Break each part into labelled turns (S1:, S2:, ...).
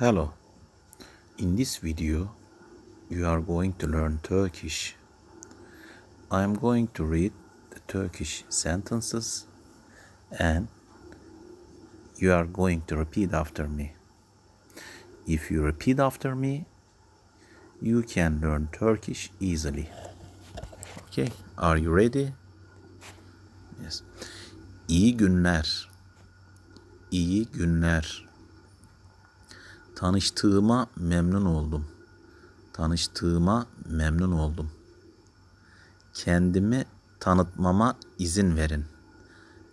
S1: Hello, in this video you are going to learn Turkish. I am going to read the Turkish sentences and you are going to repeat after me. If you repeat after me, you can learn Turkish easily. Okay, are you ready? Yes. İyi günler. İyi günler. Tanıştığıma memnun oldum. Tanıştığıma memnun oldum. Kendimi tanıtmama izin verin.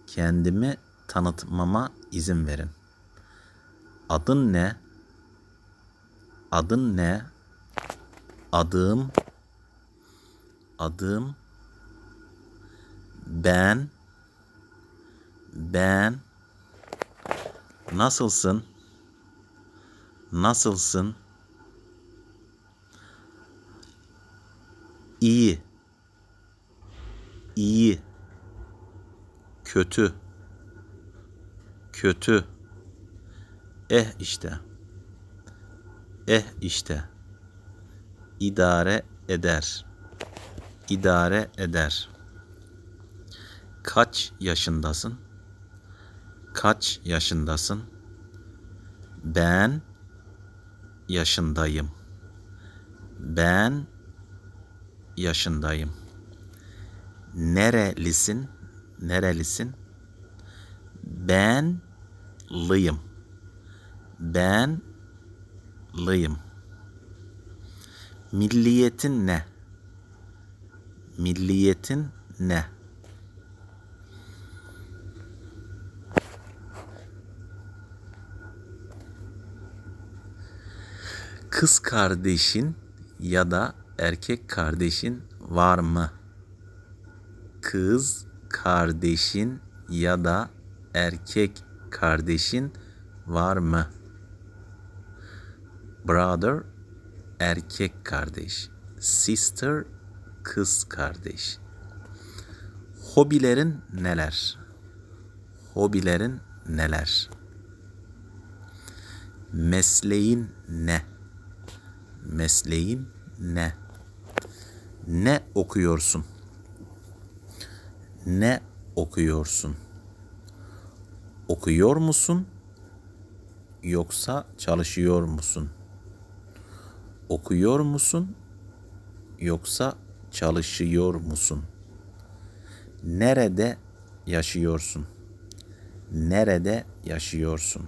S1: Kendimi tanıtmama izin verin. Adın ne? Adın ne? Adım Adım Ben Ben Nasılsın? Nasılsın? İyi. İyi. Kötü. Kötü. Eh işte. Eh işte. İdare eder. İdare eder. Kaç yaşındasın? Kaç yaşındasın? Ben yaşındayım. Ben yaşındayım. Nerelisin? Nerelisin? Ben lıyım. Ben lıyım. Milliyetin ne? Milliyetin ne? kız kardeşin ya da erkek kardeşin var mı? Kız kardeşin ya da erkek kardeşin var mı? Brother erkek kardeş, sister kız kardeş. Hobilerin neler? Hobilerin neler? Mesleğin ne? Mesleğin ne? Ne okuyorsun? Ne okuyorsun? Okuyor musun? Yoksa çalışıyor musun? Okuyor musun? Yoksa çalışıyor musun? Nerede yaşıyorsun? Nerede yaşıyorsun?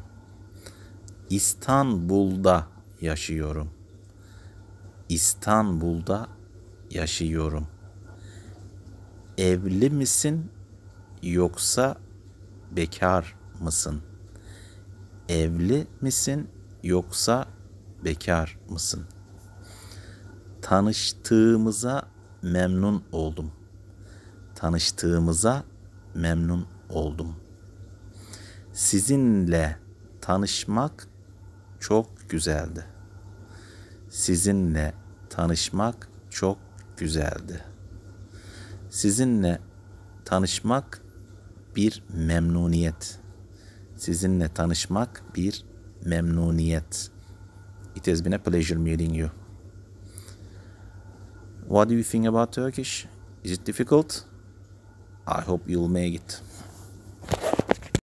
S1: İstanbul'da yaşıyorum. İstanbul'da yaşıyorum. Evli misin yoksa bekar mısın? Evli misin yoksa bekar mısın? Tanıştığımıza memnun oldum. Tanıştığımıza memnun oldum. Sizinle tanışmak çok güzeldi sizinle tanışmak çok güzeldi. Sizinle tanışmak bir memnuniyet. Sizinle tanışmak bir memnuniyet. It has been a pleasure meeting you. What do you think about Turkish? Is it difficult? I hope you'll make it.